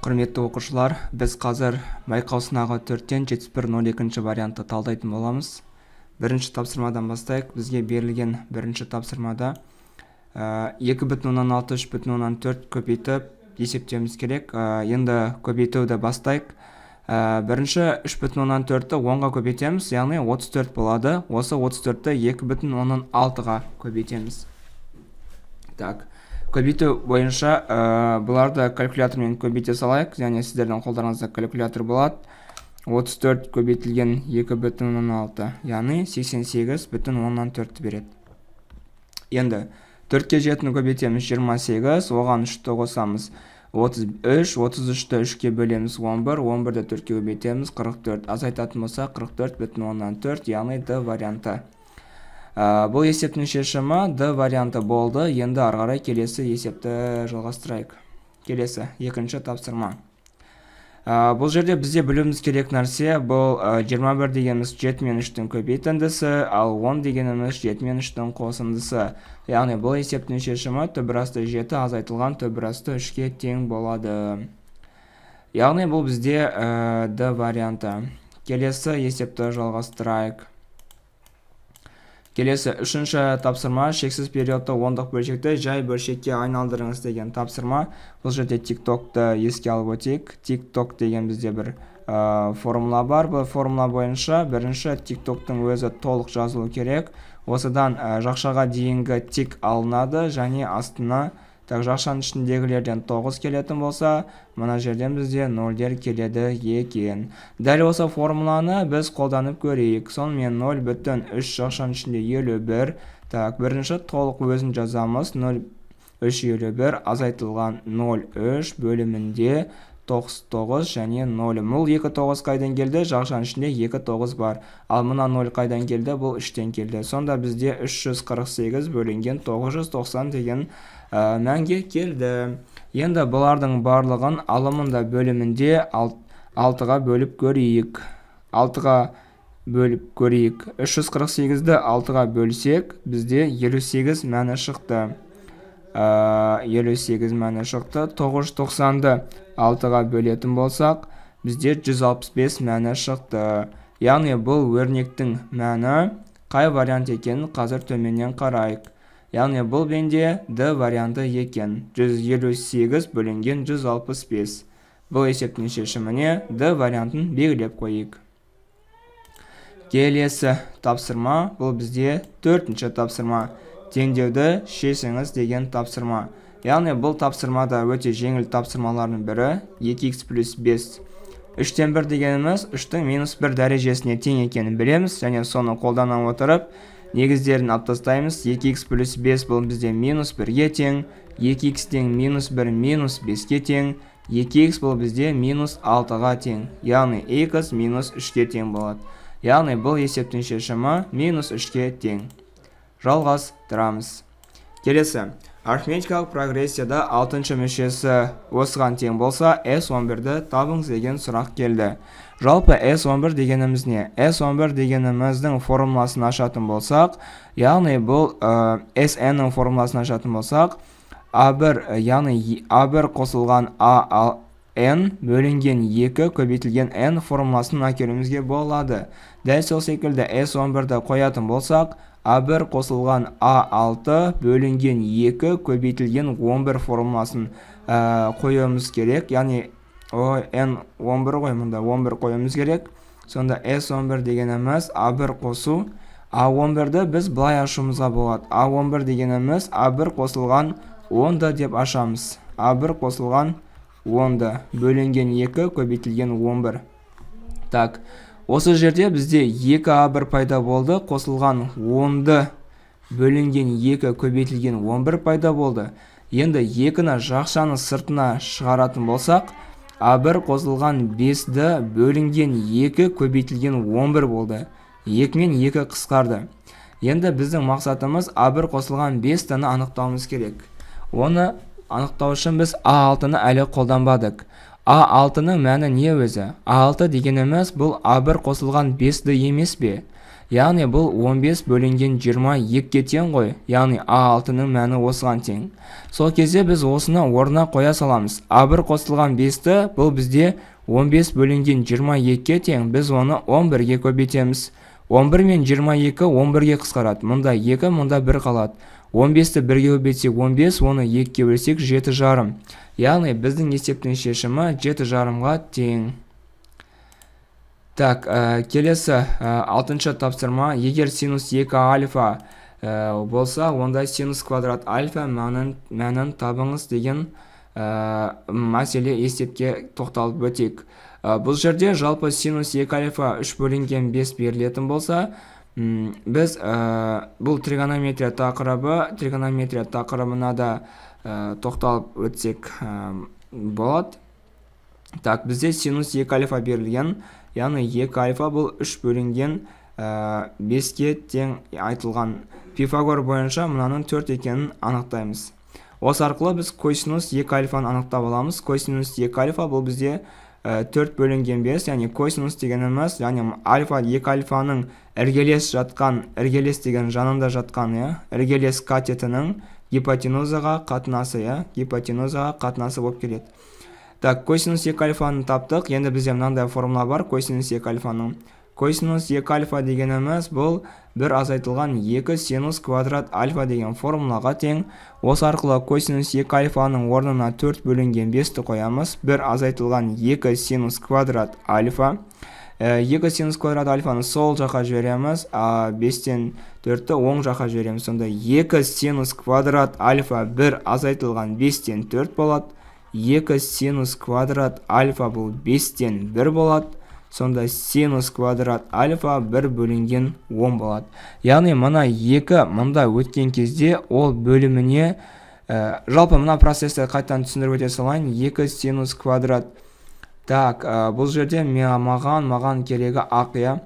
құрметті оқушылар біз қазір байқау сынағы төрттен жетпіс бір нөл екінші вариантты талдайтын боламыз бірінші тапсырмадан бастайық бізге берілген бірінші тапсырмада екі бүтін оннан алты үш бүтін оннан төрт көбейтіп есептеуіміз керек ә, енді көбейтуді бастайық ә, бірінші үш бүтін оннан төртті онға көбейтеміз яғни 34 болады осы 34-ті екі бүтін оннан алтыға көбейтеміз так көбейту бойынша ә, э, бұларды калькулятормен көбейте салайық және сіздердің қолдарыңызда калькулятор болады 34 көбейтілген 2,16 яғни 88,4 береді енді 4-ке жетіні көбейтеміз 28 оған 3-ті қосамыз 33 33-ті 3 бөлеміз 11 11-ді 4-ке көбейтеміз 44 азайтатын болса 44,4 яғни д варианты бұл есептің шешімі д варианты болды енді ары қарай келесі есепті жалғастырайық келесі екінші тапсырма ә, бұл жерде бізде білуіміз керек нәрсе бұл ә, 21 дегеніміз 7 мен 3-тің көбейтіндісі ал 10 дегеніміз 7 мен 3-тің қосындысы яғни бұл есептің шешімі төбірасты 7 азайтылған төбірасты 3-ке тең болады яғни бұл бізде ә, д варианты келесі есепті жалғастырайық келесі үшінші тапсырма шексіз периодты ондық бөлшекті жай бөлшекке айналдырыңыз деген тапсырма бұл жерде тиктокты еске алып өтейік тикток деген бізде бір формула бар бұл формула бойынша бірінші тиктоктың өзі толық жазылу керек осыдан жақшаға дейінгі тик алынады және астына жақшаның ішіндегілерден 9 келетін болса мына жерден бізде 0-дер келеді екен дәл осы формуланы біз қолданып көрейік сонымен 0 бүттін 3 жақшаның ішінде 51. так бірінші толық өзін жазамыз 0 351 азайтылған 03 бөлімінде 99 және 0. Мұл 2 9 қайдан келді? жақшан ішінде 2 9 бар. Ал мына 0 қайдан келді? Бұл 3-тен келді. Сонда бізде 348 бөлінген 990 деген Э, мәнге келді енді бұлардың барлығын алымында бөлімінде алтыға бөліп көрейік алтыға бөліп көрейік 348-ді 6-ға бөлсек бізде 58 мәні шықты ә, э, 58 мәні шықты 990-ды 6-ға бөлетін болсақ бізде 165 мәні шықты яғни бұл өрнектің мәні қай вариант екенін қазір төменнен қарайық яғни бұл бенде д варианты екен 158 бөлінген 165 бұл есептің шешіміне д вариантын белгілеп қойық. келесі тапсырма бұл бізде төртінші тапсырма теңдеуді шешіңіз деген тапсырма яғни бұл тапсырмада өте жеңіл тапсырмалардың бірі 2 x плюс 5 тен 1 дегеніміз 3-тің минус 1 дәрежесіне тең екенін білеміз және соны қолданан отырып негіздерін алып тастаймыз 2 x плюс 5 бұл бізде минус 1-ге тең 2 1-минус 5-ке тең минус 1 минус 5-ке тең 2 x бұл бізде минус 6-ға тең яғни x минус 3-ке тең болады яғни бұл есептің шешімі минус 3-ке тең жалғастырамыз келесі арифметикалық прогрессияда алтыншы мүшесі осыған тең болса s11-ді табыңыз деген сұрақ келді жалпы s11 дегеніміз не s11 дегеніміздің формуласын ашатын болсақ яғни бұл ә, sn-нің формуласын ашатын болсақ а1 яғни а1 қосылған а n бөлінген 2 көбейтілген n формуласын әкелуімізге болады дәл сол секілді s11-ді қоятын болсақ а1 қосылған а6 бөлінген 2 көбейтілген 11 формуласын ә, қоюымыз керек яғни n 11 ғой мұнда 11 қоюымыз керек сонда s11 дегеніміз а1 қосу а11-ді біз былай ашуымызға болады а11 дегеніміз а1 қосылған 10-ды деп ашамыз а1 қосылған 10-ды бөлінген 2 көбейтілген 11 так осы жерде бізде 2а1 пайда болды қосылған 10-ды бөлінген 2 көбейтілген 11 пайда болды енді 2-ні жақшаны сыртына шығаратын болсақ а1 қосылған 5-ді бөлінген 2 көбейтілген 11 болды 2 мен 2 қысқарды енді біздің мақсатымыз а1 қосылған 5 таны анықтауымыз керек оны анықтау үшін біз а6-ны әлі қолданбадық а алтының мәні не өзі алты дегеніміз бұл А1 қосылған 5-ді емес пе яғни бұл 15 бөлінген 22-ге тең ғой яғни а алтының мәні осыған тең сол кезде біз осыны орнына қоя саламыз А1 қосылған 5-ті бұл бізде 15 бөлінген 22-ге тең біз оны 11-ге көбейтеміз 11 мен 22 11-ге қысқарады мұнда 2 мұнда 1 қалады 15-ті бірге ге он 15, оны екіге өлсек 7 жарым яғни біздің есептің шешімі 7 жарымға тең так ә, келесі э, шы тапсырма егер синус 2 альфа ә, болса онда синус квадрат альфа мәнін, мәнін табыңыз деген ә, мәселе есепке тоқталып өтейік ә, бұл жерде жалпы синус 2 альфа 3 бөлінген 5 берілетін болса біз ә, бұл тригонометрия тақырыбы тригонометрия тақырыбына да ә, тоқталып өтсек ә, болады так бізде синус екі альфа берілген яғни екі альфа бұл үш бөлінген ә, беске тең айтылған пифагор бойынша мынаның төрт екенін анықтаймыз осы арқылы біз косинус екі альфаны анықтап аламыз косинус екі альфа бұл бізде Э, төрт бөлінген бес яғни косинус дегеніміз яғни альфа екі альфаның іргелес жатқан іргелес деген жанында жатқан иә іргелес катетінің гипотенузаға қатынасы иә гипотенузаға қатынасы болып келеді так косинус екі альфаны таптық енді бізде мынандай формула бар косинус екі альфаның косинус 2 альфа дегеніміз бұл бір азайтылған 2 синус квадрат альфа деген формулаға тең осы арқылы косинус 2 альфаның орнына 4 бөлінген 5-ті қоямыз бір азайтылған 2 синус квадрат альфа 2 ә, синус квадрат альфаны сол жаққа жібереміз а 5-тен 4-ті оң жаққа жібереміз сонда 2 синус квадрат альфа бір азайтылған 5-тен 4 болады 2 синус квадрат альфа бұл 5-тен 1 болады сонда синус квадрат альфа бір бөлінген 10 болады яғни мына екі мында өткен кезде ол бөліміне ә, жалпы мына процессті қайтадан түсіндіріп өте салайын екі синус квадрат так ә, бұл жерде маған маған керегі ақ иә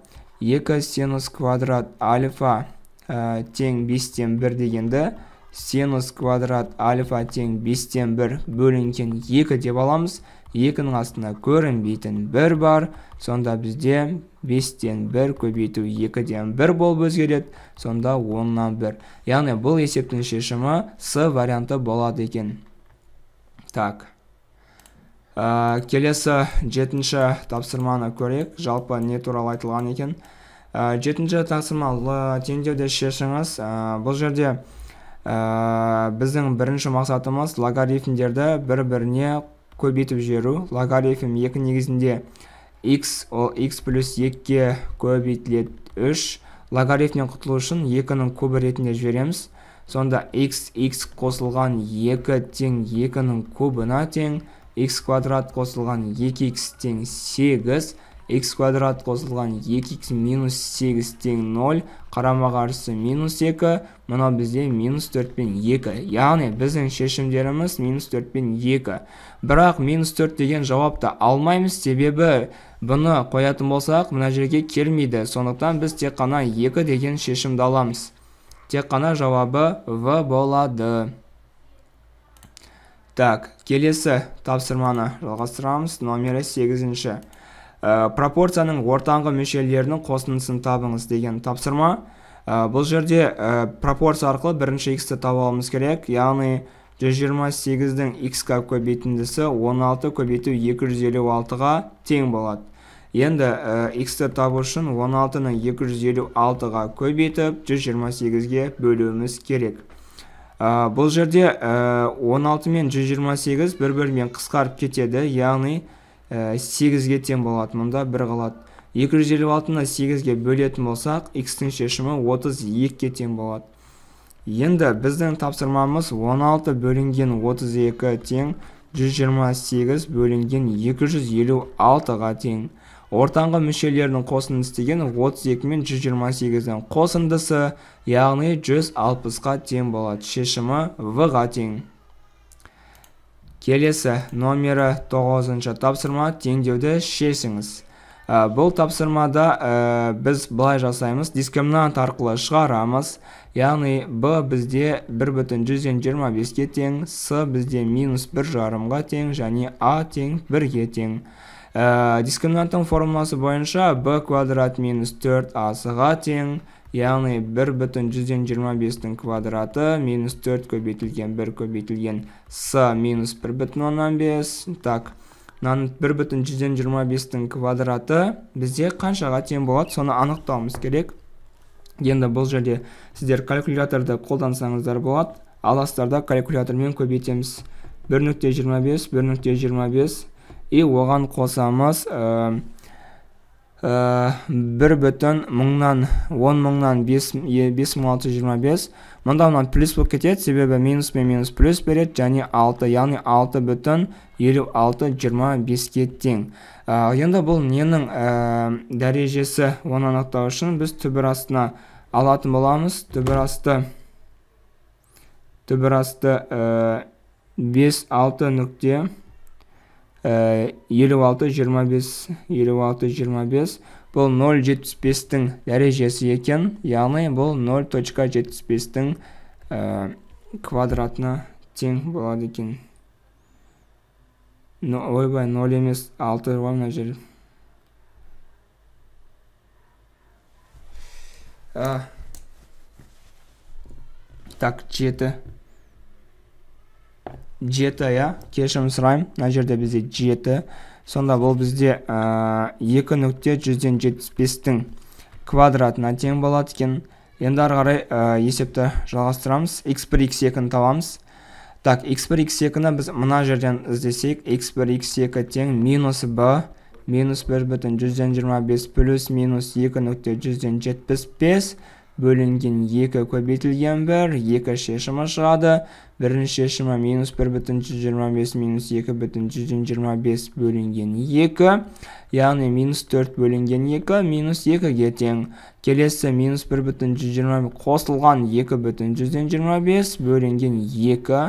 екі синус квадрат альфа ә, тең бестен бір дегенді синус квадрат альфа тең бестен бір бөлінген екі деп аламыз екінің астына көрінбейтін бір бар сонда бізде бестен бір көбейту екіден бір болып өзгереді сонда оннан бір яғни бұл есептің шешімі с варианты болады екен так ә, келесі жетінші тапсырманы көрейік жалпы не туралы айтылған екен ә, жетінші тапсырма теңдеуді шешіңіз ә, бұл жерде ә, біздің бірінші мақсатымыз логарифмдерді бір біріне көбейтіп жіберу логарифм 2 негізінде x ол x плюс 2-ге көбейтіледі 3 логарифмнен құтылу үшін 2-нің кубі ретінде жібереміз сонда x x қосылған 2 тең 2-нің кубына тең x квадрат қосылған 2x тең 8 x квадрат қосылған 2x минус 8 тең 0 қарама қарсы минус 2 мынау бізде минус 4 пен 2 яғни біздің шешімдеріміз минус 4 пен 2 бірақ минус 4 деген жауапты алмаймыз себебі бұны қоятын болсақ мына жерге келмейді сондықтан біз тек қана 2 деген шешімді аламыз тек қана жауабы в болады так келесі тапсырманы жалғастырамыз номері 8-ші. Э, пропорцияның ортаңғы мүшелерінің қосындысын табыңыз деген тапсырма э, бұл жерде э, пропорция арқылы бірінші x-ті табуымыз керек яғни 128-дің x-қа көбейтіндісі 16 көбейту 256-ға тең болады енді x-ті табу үшін 16-ны 256-ға көбейтіп 128-ге бөлуіміз керек бұл жерде 16 мен 128 бір бірімен қысқарып кетеді яғни 8-ге э, тең болады мұнда 1 қалады 256-ны 8-ге бөлетін болсақ x-тің шешімі 32-ге тең болады енді біздің тапсырмамыз 16 бөлінген 32 тең 128 бөлінген 256-ға тең ортаңғы мүшелердің қосындысы деген 32 мен 128 ден қосындысы яғни 160-қа тең болады шешімі V ға тең келесі номері 9 тапсырма теңдеуді шешіңіз ә, бұл тапсырмада ә, біз былай жасаймыз дискриминант арқылы шығарамыз яғни b бізде бір бүтін жүзден жиырма беске тең с бізде минус бір жарымға тең және а тең бірге тең ә, дискриминанттың формуласы бойынша b квадрат минус төрт асыға тең яғни 1 бүтін 125-тің квадраты минус 4 көбейтілген 1 көбейтілген с минус 1 бүтін оннан так 1 бүтін 125-тің квадраты бізде қаншаға тең болады соны анықтауымыз керек енді бұл жерде сіздер калькуляторды қолдансаңыздар болады аластарда калькулятормен көбейтеміз 1.25 1.25 и оған қосамыз э, Э, бір бүтін мыңнан он мыңнан бес мың алты жүз жиырма бес мұнда мынау плюс болып кетеді себебі минус пен минус плюс береді және алты яғни алты бүтін елу алты жиырма беске тең э, енді бұл ненің ә, дәрежесі оны анықтау үшін біз түбір астына алатын боламыз түбір асты түбір асты бес алты нүкте 56 э, 25 бұл 0.75-тің дәрежесі екен, яғни бұл 0.75-тің э, квадратына тен болады екен. Ой бай, 0 емес, 6 ғой мұна жер. Э, так, жеті иә кешірім сұраймын мына жерде бізде жеті сонда бұл бізде екі нүкте жүзден жетпіс бестің квадратына тең болады екен енді ары қарай ә, есепті жалғастырамыз x бір x екіні табамыз так x бір x екіні біз мына жерден іздесек x бір x екі тең минус б минус бір бүтін жүзден жиырма бес плюс минус екі нүкте жүзден жетпіс бес бөлінген 2 көбейтілген 1 екі шешімі шығады. Бірінші шешімі минус 1 бүтін 125 минус 2 бүтін 125 бөлінген 2. Яғни минус 4 бөлінген 2 минус 2-ге тең. Келесі минус 1 бүтін 125 қосылған 2 бүтін 125 бөлінген 2.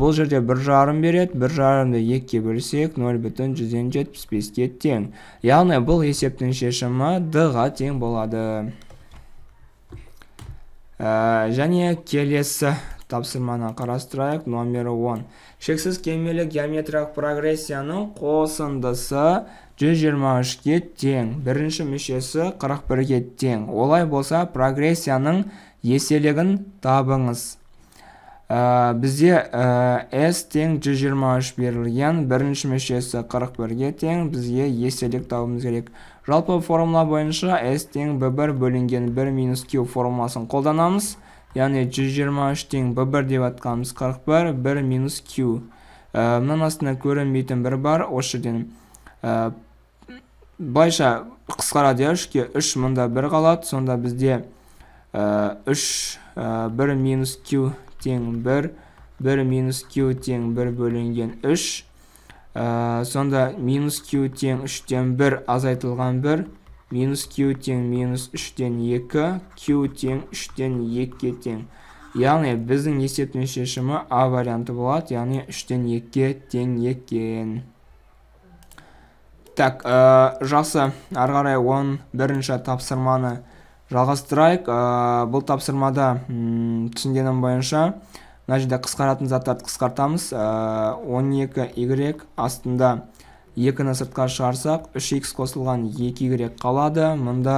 бұл жерде 1,5 береді, 1,5-ді 2-ке бөлсек, 0 бүтін 175-ге тең. Яғни бұл есептің шешімі D-ға тең болады ә, және келесі тапсырманы қарастырайық номер 10 шексіз кемелі геометриялық прогрессияның қосындысы 123-ге тең бірінші мүшесі 41-ге тең олай болса прогрессияның еселігін табыңыз ә, бізде ә, s тең 123 берілген бірінші мүшесі 41-ге тең бізге еселік табуымыз керек Жалпы формула бойынша S тен B1 бөлінген 1 Q формуласын қолданамыз. Яны 123-тен B1 деп атқамыз 41, 1 Q. Э, мұнан астына көрім бір бар, ошы дейін. Э, Байша қысқарады дейін, үшке 3 мұнда 1 қалады, сонда бізде 3, э, 1 Q тен 1, 1 Q тен 1 бөлінген 3, ә, сонда минус q тең үштен бір азайтылған бір минус q тең минус үштен екі q тең үштен екіге тең яғни біздің есептің шешімі а варианты болады яғни үштен екіге тең екен так ә, жақсы ары қарай он бірінші тапсырманы жалғастырайық ә, бұл тапсырмада түсінгенім бойынша мына жерде қысқаратын заттарды қысқартамыз 12 э, y астында 2-ні сыртқа шығарсақ 3x қосылған 2y қалады мұнда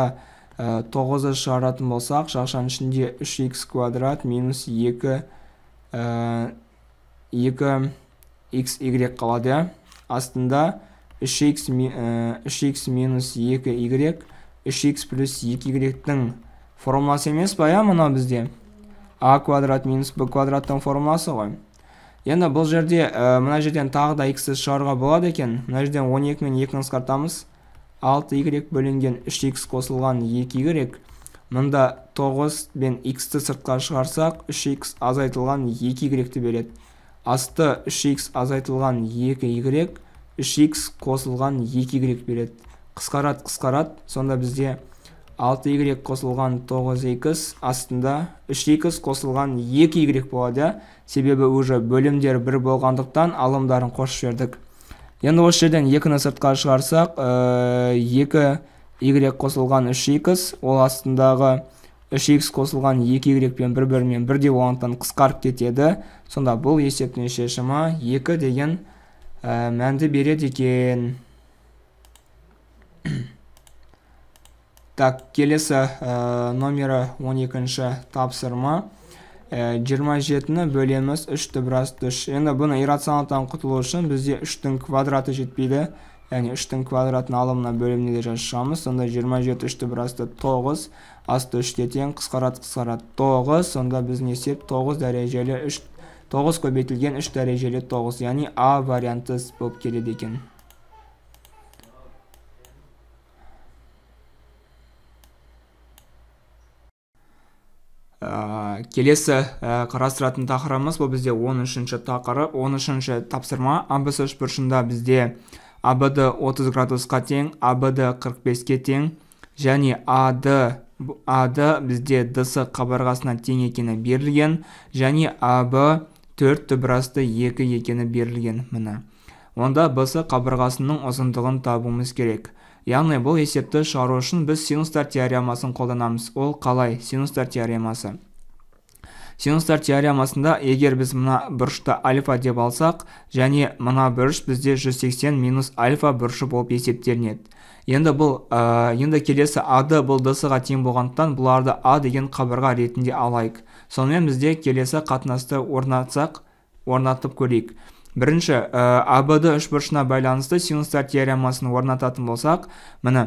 9 э, 9-ды шығаратын болсақ шақшаның ішінде 3x квадрат минус 2 2 э, x y қалады астында 3x, 3x минус 2y 3x плюс 2y-тің формуласы емес па иә, мынау бізде а квадрат минус б квадраттың формуласы ғой енді бұл жерде ә, мына жерден тағы да х шығаруға болады екен мына жерден 12 мен 2-ні қысқартамыз 6y бөлінген 3x қосылған 2y мұнда 9 бен x-ті сыртқа шығарсақ 3x азайтылған 2y-ті береді асты 3x азайтылған 2y 3x қосылған 2y береді қысқарат қысқарат сонда бізде 6y қосылған 9x астында 3x қосылған 2y болады себебі уже бөлімдер бір болғандықтан алымдарын қосып жердік енді осы жерден 2-ні сыртқа шығарсақ 2y қосылған 3x ол астындағы 3x қосылған 2y пен бір бірімен бірдей болғандықтан қысқарып кетеді сонда бұл есептің шешімі 2 деген мәнді береді екен так келесі ә, номері 12-ші тапсырма ә, 27-ні бөлеміз 3 ті үш енді бұны иррационалдан құтылу үшін бізде 3-тің квадраты жетпейді яғни 3-тің квадратын алымына бөлімде де жазып сонда 27 үш дыбырасты 9 асты 3 3-ке тең қысқарат-қысқарат 9 сонда біз несеп 9 дәрежелі 3 9 көбейтілген 3 дәрежелі 9 яғни а варианты болып келеді екен ә, келесі ә, қарастыратын тақырыбымыз бұл бізде 13 ші тақырып 13 үшінші тапсырма абс үшбұрышында бізде абд 30 градусқа тең абд 45-ке тең және ад ад бізде дс қабырғасына тең екені берілген және аб 4 түбірасты екі екені берілген міне онда бс қабырғасының ұзындығын табуымыз керек яғни бұл есепті шығару үшін біз синустар теоремасын қолданамыз ол қалай синустар теоремасы синустар теоремасында егер біз мына бұрышты альфа деп алсақ және мына бұрыш бізде 180 минус альфа бұрышы болып есептелінеді енді бұл ә, енді келесі ады бұл ға тең болғандықтан бұларды а деген қабырға ретінде алайық сонымен бізде келесі қатынасты орнатсақ орнатып көрейік бірінші ә, э, абд үш бұрышына байланысты синустар теоремасын орнататын болсақ міне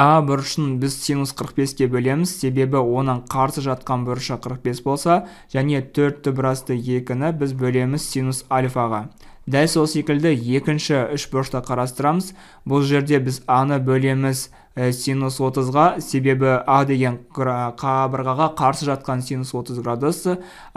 а бұрышын біз синус 45-ке бөлеміз себебі оның қарсы жатқан бұрышы 45 болса және 4 дыбырасты екіні біз бөлеміз синус альфаға дәл сол секілді екінші үшбұрышты қарастырамыз бұл жерде біз аны бөлеміз э, синус 30-ға себебі а деген қабырғаға қарсы жатқан синус 30 градус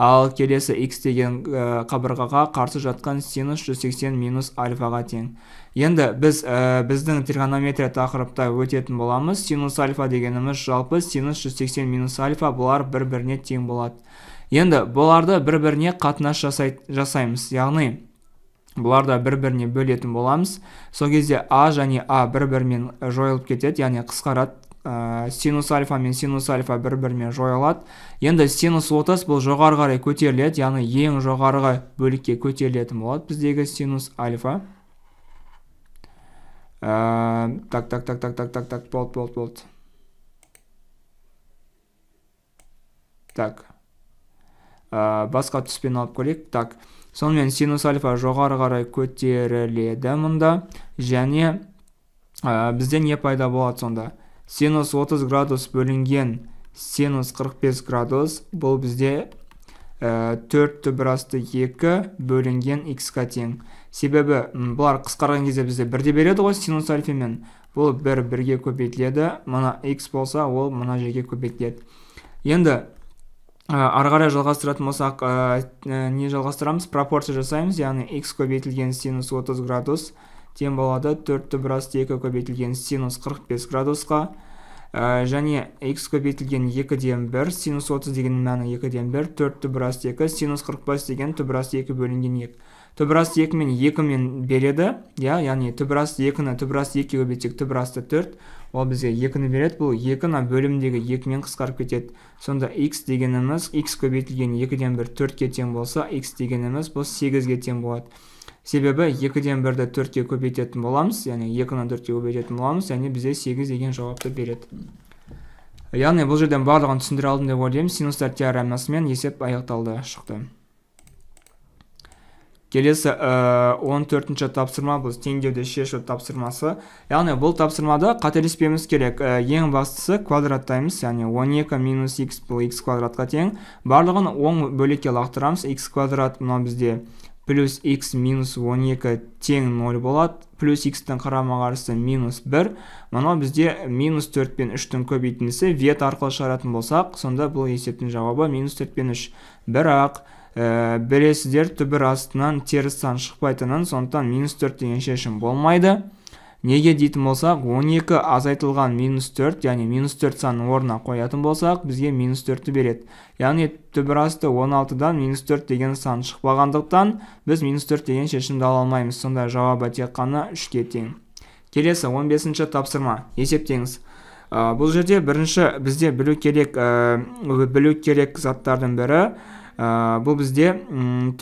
ал келесі x деген э, қабырғаға қарсы жатқан синус 180 минус альфаға тең енді біз э, біздің тригонометрия тақырыпта өтетін боламыз синус альфа дегеніміз жалпы синус 180 минус альфа бұлар бір-біріне тең болады енді бұларды бір-біріне қатынас жасай, жасаймыз яғни бұларды бір біріне бөлетін боламыз сол кезде а және а бір бірімен жойылып кетеді яғни қысқарады ә, синус альфа мен синус альфа бір бірімен жойылады енді синус отыз бұл жоғары қарай көтеріледі яғни ең жоғарғы бөлікке көтерілетін болады біздегі синус альфа ә, так так так так так так так болды болды болды так ә, басқа түспен алып көрейік так сонымен синус альфа жоғары қарай көтеріледі мұнда және ә, бізде не пайда болады сонда синус 30 градус бөлінген синус 45 градус бұл бізде ә, 4 түбірасты 2 бөлінген x-қа тең себебі бұлар қысқарған кезде бізде бірде береді ғой синус альфамен бұл бір бірге көбейтіледі мына x болса ол мына жерге көбейтіледі енді Э, ары қарай жалғастыратын болсақ ә, не жалғастырамыз пропорция жасаймыз яғни x көбейтілген синус 30 градус тең болады 4 біраз 2 көбейтілген синус 45 градусқа ә, және x көбейтілген 2-ден 1 синус 30 деген мәні 2-ден 1 4 түбірас 2 синус 45 деген түбірас 2 бөлінген 2 түбірас 2 мен 2 мен береді иә яғни түбірас 2-ні түбірас 2 көбейтсек түбірасты 4 ол бізге екіні береді бұл екі мына бөлімдегі екімен қысқарып кетеді сонда x дегеніміз x көбейтілген екіден бір төртке тең болса x дегеніміз бұл сегізге тең болады себебі екіден бірді төртке көбейтетін боламыз яғни екіні төртке көбейтетін боламыз яғни бізде сегіз деген жауапты береді яғни бұл жерден барлығын түсіндіре алдым деп ойлаймын синустар теоремасымен есеп аяқталды шықты келесі 14 э, төртінші тапсырма бұл теңдеуді шешу тапсырмасы яғни бұл тапсырмада қателеспеуіміз керек э, ең бастысы квадраттаймыз яғни 12 екі минус x бұл x квадратқа тең барлығын оң бөлікке лақтырамыз x квадрат мынау бізде плюс x минус 12 тең 0 болады плюс x-тің қарама қарсы минус 1 мынау бізде минус 4 пен 3-тің көбейтіндісі вет арқылы шығаратын болсақ сонда бұл есептің жауабы минус 4 пен үш бірақ ә, э, білесіздер түбір астынан теріс сан шықпайтынын сондықтан минус төрт деген шешім болмайды неге дейтін болсақ 12 азайтылған минус төрт яғни минус төрт санның орнына қоятын болсақ бізге минус төртті береді яғни түбір асты 16-дан минус төрт деген сан шықпағандықтан біз минус төрт деген шешімді ала алмаймыз сонда жауабы тек қана үшке тең келесі 15-ші тапсырма есептеңіз э, бұл жерде бірінші бізде білу керек ә, білу керек заттардың бірі Э, бұл бізде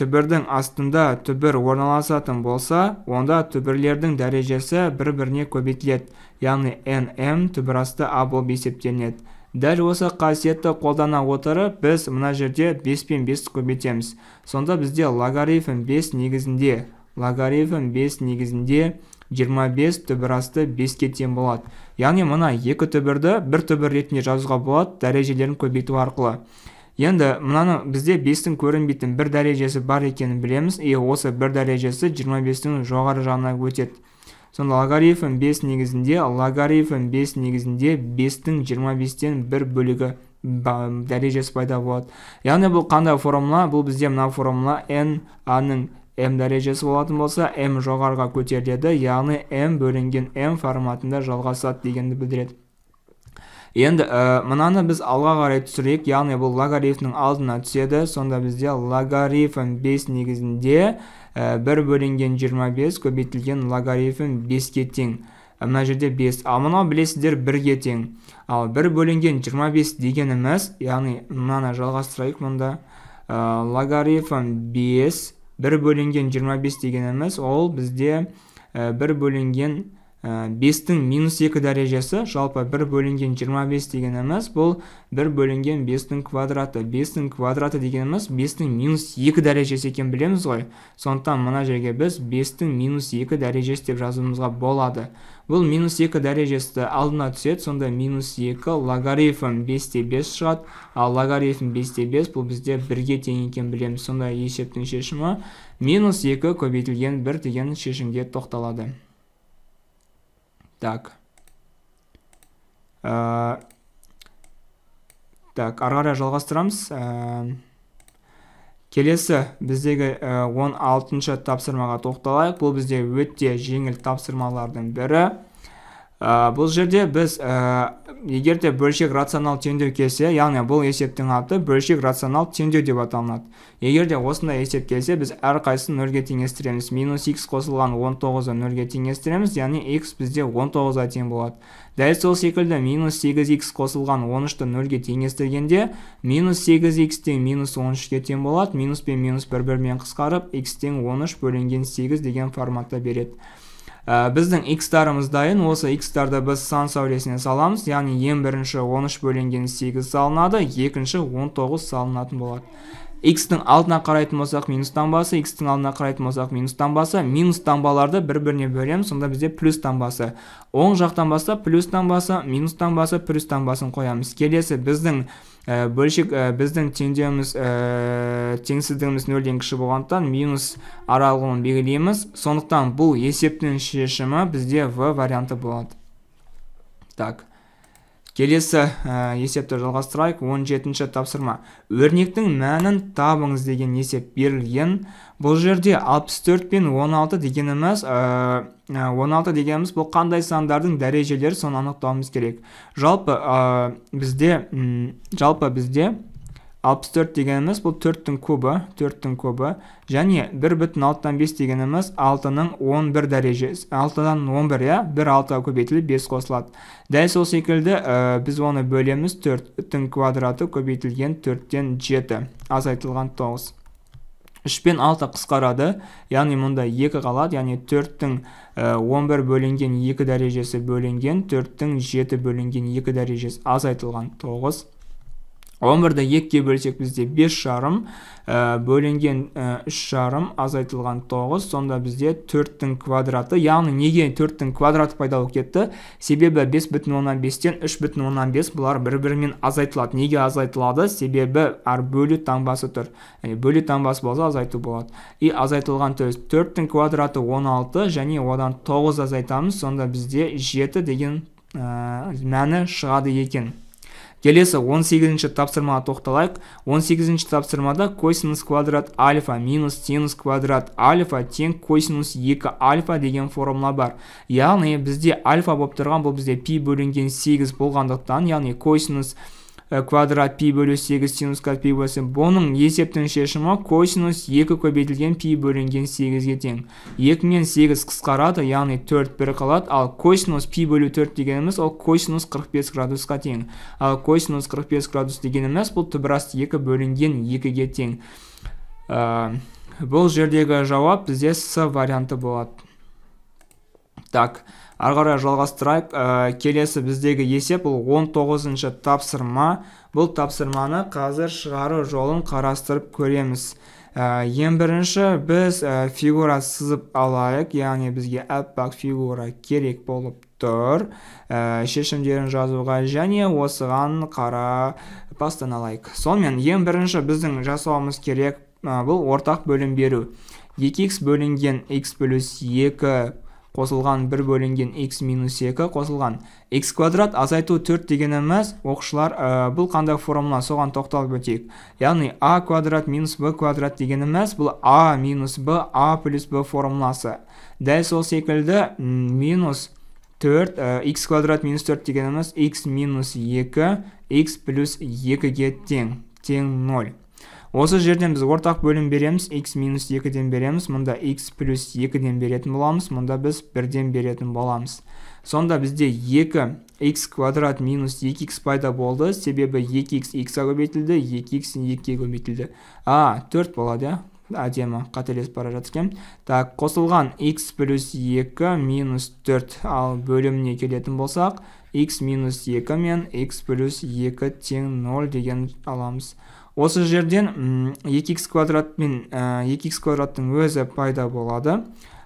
түбірдің астында түбір орналасатын болса онда түбірлердің дәрежесі бір-біріне көбейтіледі яғни nm түбір асты а болып есептелінеді дәл осы қасиетті қолдана отырып біз мына жерде 5 пен 5 көбейтеміз сонда бізде логарифм 5 негізінде логарифм 5 негізінде 25 түбір асты 5-ке тең болады яғни мына екі түбірді бір түбір ретінде жазуға болады дәрежелерін көбейту арқылы енді мынаны бізде 5-тің көрінбейтін бір дәрежесі бар екенін білеміз и осы бір дәрежесі 25-тің жоғары жағына өтеді сонда логарифм 5 негізінде логарифм 5 негізінде 5-тің 25-тен бір бөлігі дәрежесі пайда болады яғни бұл қандай формула бұл бізде мына формула n A-ның M дәрежесі болатын болса M жоғарыға көтеріледі яғни M бөлінген м форматында жалғасады дегенді білдіреді енді ә, мынаны біз алға қарай түсірейік яғни бұл логарифмнің алдына түседі сонда бізде логарифм 5 негізінде ә, э, 1 бөлінген 25 көбейтілген логарифм 5-ке тең э, мына жерде 5 ал мынау білесіздер 1-ге тең ал 1 бөлінген 25 дегеніміз яғни мынаны жалғастырайық мұнда ә, логарифм 5 1 бөлінген 25 дегеніміз ол бізде ә, 1 бөлінген 5-тің э, минус 2 дәрежесі жалпы 1 бөлінген 25 дегеніміз бұл 1 бөлінген 5-тің квадраты 5-тің квадраты дегеніміз 5-тің минус 2 дәрежесі екен білеміз ғой сондықтан мына жерге біз 5-тің минус 2 дәрежесі деп жазуымызға болады бұл минус 2 дәрежесі алдына түсет, сонда минус 2 логарифм 5 те 5 шығады ал логарифм 5 те 5 бұл бізде 1-ге тең екен білеміз сонда есептің шешімі 2 1 деген шешімге тоқталады так э, так ары жалғастырамыз э, келесі біздегі 16-шы э, тапсырмаға тоқталайық бұл бізде өте жеңіл тапсырмалардың бірі бұл жерде біз егер де бөлшек рационал теңдеу келсе яғни бұл есептің аты бөлшек рационал теңдеу деп аталынады егер де осындай есеп келсе біз әрқайсысын нөлге теңестіреміз минус x қосылған 19-ды нөлге теңестіреміз яғни x бізде 19-ға тең болады дәл сол секілді минус 8x қосылған 13-ті нөлге теңестіргенде минус 8x тең минус 13-ке тең болады минус пен минус бір бірімен қысқарып x тең 13 бөлінген 8 деген форматта береді Э, біздің x-тарымыз дайын осы x-тарды біз сан сәулесіне саламыз яғни ең бірінші 13 бөлінген 8 салынады екінші 19 салынатын болады x-тің алдына қарайтын болсақ минус таңбасы x-тің алдына қарайтын болсақ минус таңбасы минус таңбаларды бір біріне бөлеміз сонда бізде плюс таңбасы оң жақтан бастап плюс таңбасы минус таңбасы плюс таңбасын қоямыз келесі біздің Э, бөлшек э, біздің теңдеуіміз э, теңсіздігіміз нөлден кіші болғандықтан минус аралығын белгілейміз сондықтан бұл есептің шешімі бізде в варианты болады так келесі ә, есепті жалғастырайық 17 жетінші тапсырма өрнектің мәнін табыңыз деген есеп берілген бұл жерде 64 пен 16 дегеніміз ә, 16 дегеніміз бұл қандай сандардың дәрежелері соны анықтауымыз керек жалпы бізде жалпы бізде 64 дегеніміз бұл 4-тің көбі 4-тің кубы, және 5 дегеніміз 6-ның 11 дәрежесі 6-дан 11 иә 1 6 а көбейтіліп 5 қосылады дәл сол секілді э, біз оны бөлеміз 4-тің квадраты көбейтілген 4-тен 7 азайтылған 9 3 пен 6 қысқарады яғни мұнда 2 қалады яғни 4-тің 11 э, бөлінген 2 дәрежесі бөлінген 4-тің 7 бөлінген 2 дәрежесі азайтылған 9 11-ді екіге бөлсек бізде 5 жарым э, бөлінген 3 э, жарым азайтылған 9 сонда бізде 4-тің квадраты яғни неге 4-тің квадраты пайда кетті себебі 5 тен 5 бұлар бір бірімен азайтылады неге азайтылады себебі әр бөлі таңбасы тұр яғни таңбасы болса азайту болады и азайтылған төз 4-тің квадраты 16 және одан 9 азайтамыз сонда бізде 7 деген э, мәні шығады екен келесі 18 ші тапсырмаға тоқталайық 18 ші тапсырмада косинус квадрат альфа минус синус квадрат альфа тең косинус 2 альфа деген формула бар яғни бізде альфа болып тұрған бұл бізде пи бөлінген 8 болғандықтан яғни косинус Э, квадрат пи бөлу 8 синус кат пи болса бұның есептің шешімі косинус 2 көбейтілген пи бөлінген 8-ге тең 2 мен 8 қысқарады яғни 4 бір қалады ал косинус пи бөлу 4 дегеніміз ол косинус 45 градусқа тең ал косинус 45 градус дегеніміз бұл түбірасты 2 бөлінген 2-ге тең э, бұл жердегі жауап бізде с варианты болады так ары қарай жалғастырайық э, келесі біздегі есеп бұл 19-шы тапсырма бұл тапсырманы қазір шығару жолын қарастырып көреміз ә, ең бірінші біз э, фигура сызып алайық яғни бізге аппақ фигура керек болып тұр ә, шешімдерін жазуға және осыған қара бастан алайық сонымен ең бірінші біздің жасауымыз керек бұл ортақ бөлім беру 2 x бөлінген x плюс 2 қосылған 1 бөлінген x минус 2 қосылған x квадрат азайту 4 дегеніміз оқушылар ә, бұл қандай формула соған тоқталып өтейік яғни а квадрат минус b квадрат дегеніміз бұл а минус b а плюс b формуласы дәл сол секілді минус 4 x э, квадрат минус 4 дегеніміз x минус 2 x плюс 2-ге тең тең 0 осы жерден біз ортақ бөлім береміз x минус 2-ден береміз мұнда x плюс 2-ден беретін боламыз мұнда біз 1-ден беретін боламыз сонда бізде 2 x квадрат минус 2x пайда болды себебі 2x x-ға көбейтілді 2x 2-ге көбейтілді а 4 болады иә? әдемі қателесіп бара жатыр так қосылған x плюс 2 минус 4 ал бөліміне келетін болсақ x минус 2 мен x плюс 2 тең 0 деген аламыз осы жерден 2 x квадрат мен 2 x квадраттың өзі пайда болады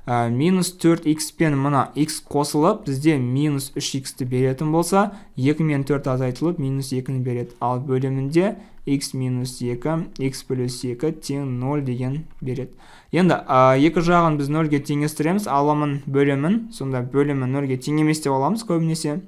ә, минус 4 x пен мына x қосылып бізде минус 3 x ті беретін болса 2 мен 4 азайтылып минус 2-ні береді ал бөлімінде x минус 2 x плюс 2 тең 0 деген береді енді ә, екі жағын біз 0-ге теңестіреміз аламын бөлімін сонда бөлімі 0-ге тең емес деп аламыз көбінесе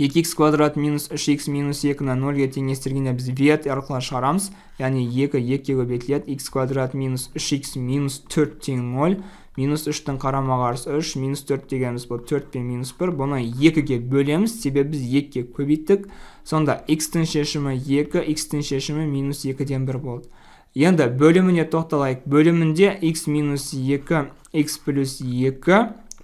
2 x квадрат минус 3 x минус 2-ні 0-ге теңестіргенде біз вет арқылы шығарамыз яғни 2 2-ге белгіледі x квадрат минус 3 x минус 4 тең 0 минус 3-тің қарама қарсы 3 минус 4 дегеніміз бұл 4 пен минус 1 бұны 2-ге бөлеміз себебі біз 2-ге көбейттік сонда x-тің шешімі 2 x-тің шешімі минус 2-ден 1 болды енді бөліміне тоқталайық бөлімінде x минус 2 x плюс 2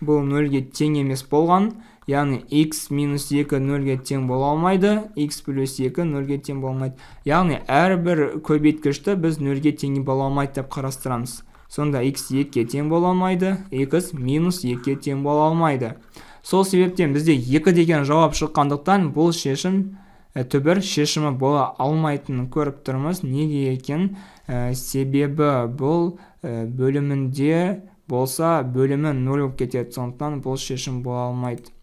бұл 0-ге тең емес болған яғни x минус 2 нөлге тең бола алмайды x плюс 2 нөлге тең бола алмайды яғни әрбір көбейткішті біз нөлге тең бола алмайды деп қарастырамыз сонда x 2-ге тең бола алмайды x минус 2-ге тең бола алмайды сол себептен бізде 2 деген жауап шыққандықтан бұл шешім түбір шешімі бола алмайтынын көріп тұрмыз неге екен себебі бұл бөлімінде болса бөлімі 0 болып кетеді сондықтан бұл шешім бола алмайды